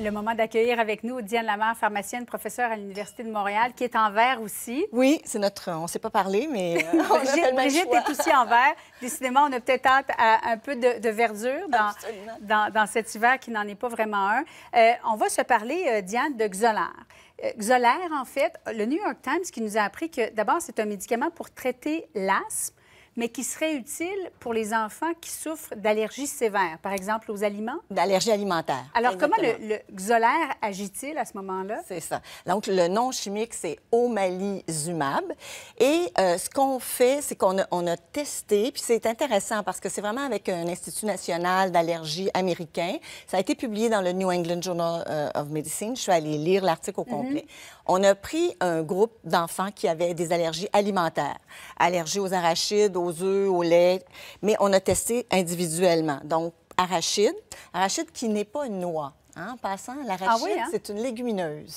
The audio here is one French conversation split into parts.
Le moment d'accueillir avec nous Diane Lamar, pharmacienne, professeure à l'Université de Montréal, qui est en vert aussi. Oui, c'est notre. Euh, on ne s'est pas parlé, mais. Euh, tellement Brigitte, Brigitte est aussi en vert. Décidément, on a peut-être hâte à un peu de, verdure dans, dans, dans, cet hiver qui n'en est pas vraiment un. Euh, on va se parler, Diane, de Xolaire. Xolair, en fait, le New York Times qui nous a appris que d'abord, c'est un médicament pour traiter l'asthme mais qui serait utile pour les enfants qui souffrent d'allergies sévères, par exemple aux aliments? D'allergies alimentaires. Alors, comment le, le xolaire agit-il à ce moment-là? C'est ça. Donc, le nom chimique, c'est omalizumab. Et euh, ce qu'on fait, c'est qu'on a, testé, puis c'est intéressant parce que c'est vraiment avec un Institut national d'allergie américain. Ça a été publié dans le New England Journal euh, of Medicine. Je suis allée lire l'article au mhm. complet. On a pris un groupe d'enfants qui avaient des allergies alimentaires, allergies aux arachides, aux aux œufs, au lait, mais on a testé individuellement. Donc, arachide, arachide qui n'est pas une noix. Hein. en passant, l'arachide, ah hein? c'est une légumineuse.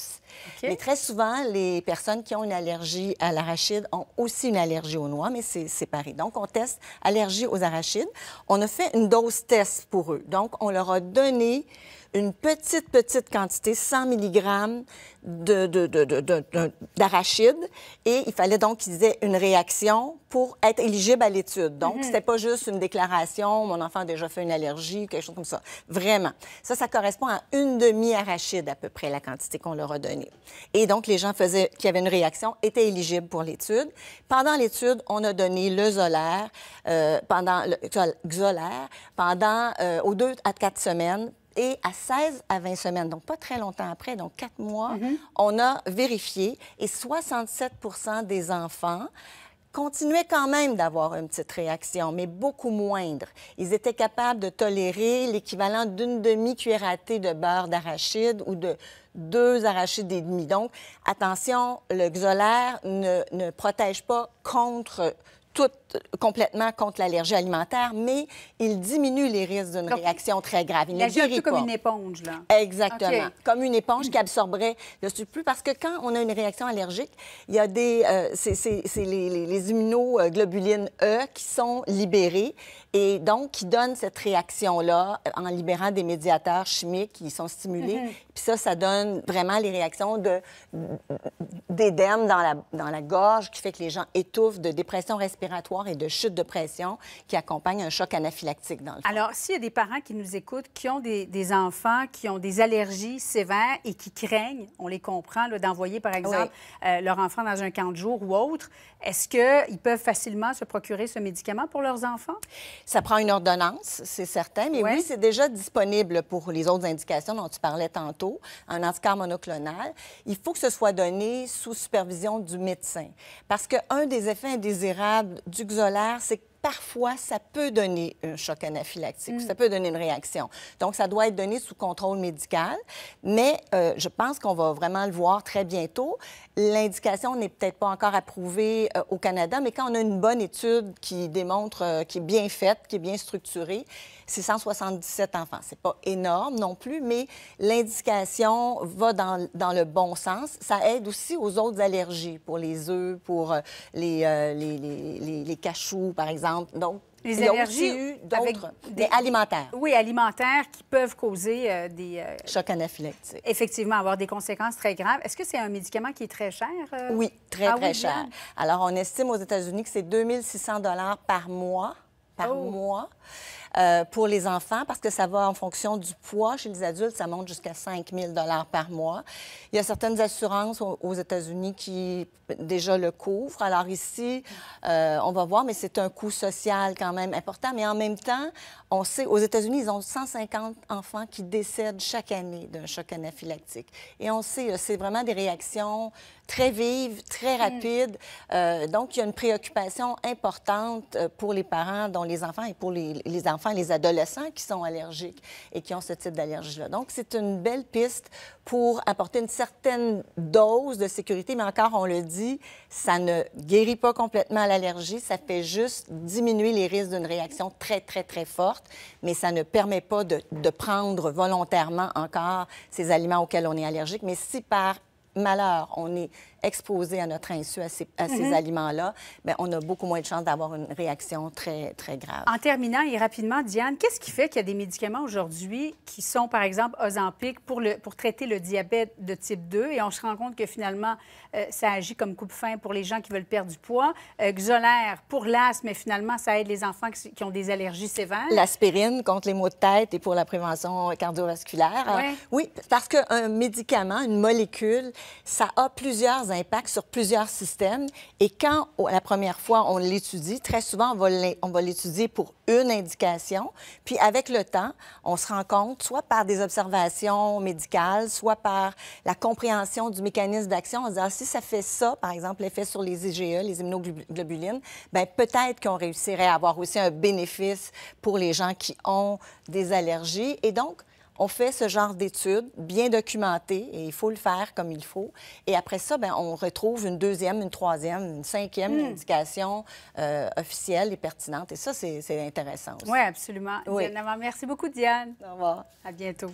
Mais très souvent, les personnes qui ont une allergie à l'arachide ont aussi une allergie aux noix, mais c'est séparé. Donc, on teste allergie aux arachides. On a fait une dose test pour eux. Donc, on leur a donné une petite, petite quantité, 100 mg d'arachide. Et il fallait donc qu'ils aient une réaction pour être éligible à l'étude. Donc, mhm. c'était pas juste une déclaration, mon enfant a déjà fait une allergie, quelque chose comme ça. Vraiment. Ça, ça correspond à une demi-arachide à peu près, la quantité qu'on leur a donnée. Et donc, les gens faisaient, qui avaient une réaction étaient éligibles pour l'étude. Pendant l'étude, on a donné le zolaire, euh, pendant le, xolaire, pendant, euh, aux deux à quatre semaines, et à 16 à 20 semaines, donc pas très longtemps après, donc 4 mois, mhm. on a vérifié et 67 des enfants continuaient quand même d'avoir une petite réaction, mais beaucoup moindre. Ils étaient capables de tolérer l'équivalent d'une demi-cuillère à de beurre d'arachide ou de deux arachides et demi. Donc, attention, le xolaire ne, ne protège pas contre tout complètement contre l'allergie alimentaire, mais il diminue les risques d'une réaction très grave. Il agit un peu comme une éponge, là. Exactement. Comme une éponge qui absorberait le surplus. Parce que quand on a une réaction allergique, il y a des... Euh, c'est les, les, immunoglobulines E qui sont libérées et donc qui donnent cette réaction-là en libérant des médiateurs chimiques qui sont stimulés. Mm-hmm. Puis ça, ça donne vraiment les réactions d'édème dans la, dans la gorge qui fait que les gens étouffent, de dépression respiratoire et de chute de pression qui accompagne un choc anaphylactique dans le Alors, s'il y a des parents qui nous écoutent, qui ont des, enfants, qui ont des allergies sévères et qui craignent, on les comprend, d'envoyer, par exemple, euh, leur enfant dans un camp de jour ou autre, est-ce qu'ils peuvent facilement se procurer ce médicament pour leurs enfants? Ça prend une ordonnance, c'est certain, mais oui c'est déjà disponible pour les autres indications dont tu parlais tantôt un en monoclonal, il faut que ce soit donné sous supervision du médecin. Parce qu'un des effets indésirables du xolaire, c'est que parfois, ça peut donner un choc anaphylactique, ça mm. peut donner une réaction. Donc, ça doit être donné sous contrôle médical, mais euh, je pense qu'on va vraiment le voir très bientôt. L'indication n'est peut-être pas encore approuvée euh, au Canada, mais quand on a une bonne étude qui démontre, qu'elle euh, qui est bien faite, qui est bien structurée, c'est 177 enfants. C'est pas énorme non plus, mais l'indication va dans, dans, le bon sens. Ça aide aussi aux autres allergies, pour les œufs, pour les, les, les, les cachous, par exemple donc, les il d'autres, des, alimentaires. Oui, alimentaires qui peuvent causer euh, des... Euh, Chocs anaphylactiques. Effectivement, avoir des conséquences très graves. Est-ce que c'est un médicament qui est très cher? Euh? Oui, très, ah très hein? cher. Alors, on estime aux États-Unis que c'est 2600 dollars par mois, par oh. mois. Euh, pour les enfants parce que ça va en fonction du poids. Chez les adultes, ça monte jusqu'à 5 000 par mois. Il y a certaines assurances aux États-Unis qui déjà le couvrent. Alors ici, euh, on va voir, mais c'est un coût social quand même important. Mais en même temps, on sait, aux États-Unis, ils ont 150 enfants qui décèdent chaque année d'un choc anaphylactique. Et on sait, euh, c'est vraiment des réactions très vive, très mm. rapide. Euh, donc, il y a une préoccupation importante euh, pour les parents, dont les enfants et pour les, les enfants, les adolescents qui sont allergiques et qui ont ce type d'allergie-là. Donc, c'est une belle piste pour apporter une certaine dose de sécurité, mais encore, on le dit, ça ne guérit pas complètement l'allergie, ça fait juste diminuer les risques d'une réaction très, très, très forte, mais ça ne permet pas de, de prendre volontairement encore ces aliments auxquels on est allergique, mais si par malheur, on est exposé à notre insu, à ces, mhm. aliments-là, ben, on a beaucoup moins de chances d'avoir une réaction très, très grave. En terminant et rapidement, Diane, qu'est-ce qui fait qu'il y a des médicaments aujourd'hui qui sont, par exemple, Ozempic pour, pour traiter le diabète de type 2 et on se rend compte que finalement, euh, ça agit comme coupe-fin pour les gens qui veulent perdre du poids, euh, Xolaire pour l'asthme, mais finalement, ça aide les enfants qui, ont des allergies sévères. L'aspirine contre les maux de tête et pour la prévention cardiovasculaire. oui, parce qu'un médicament, une molécule, ça a plusieurs impacts sur plusieurs systèmes. Et quand oh, la première fois on l'étudie, très souvent on va l'étudier pour une indication. Puis avec le temps, on se rend compte, soit par des observations médicales, soit par la compréhension du mécanisme d'action, en se ah, si ça fait ça, par exemple, l'effet sur les IgE, les immunoglobulines, bien peut-être qu'on réussirait à avoir aussi un bénéfice pour les gens qui ont des allergies. Et donc, on fait ce genre d'études bien documentées et il faut le faire comme il faut. Et après ça, ben, on retrouve une deuxième, une troisième, une cinquième indication hmm. euh, officielle et pertinente. Et ça, c'est intéressant aussi. Oui, absolument. merci beaucoup, Diane. Au revoir. À bientôt.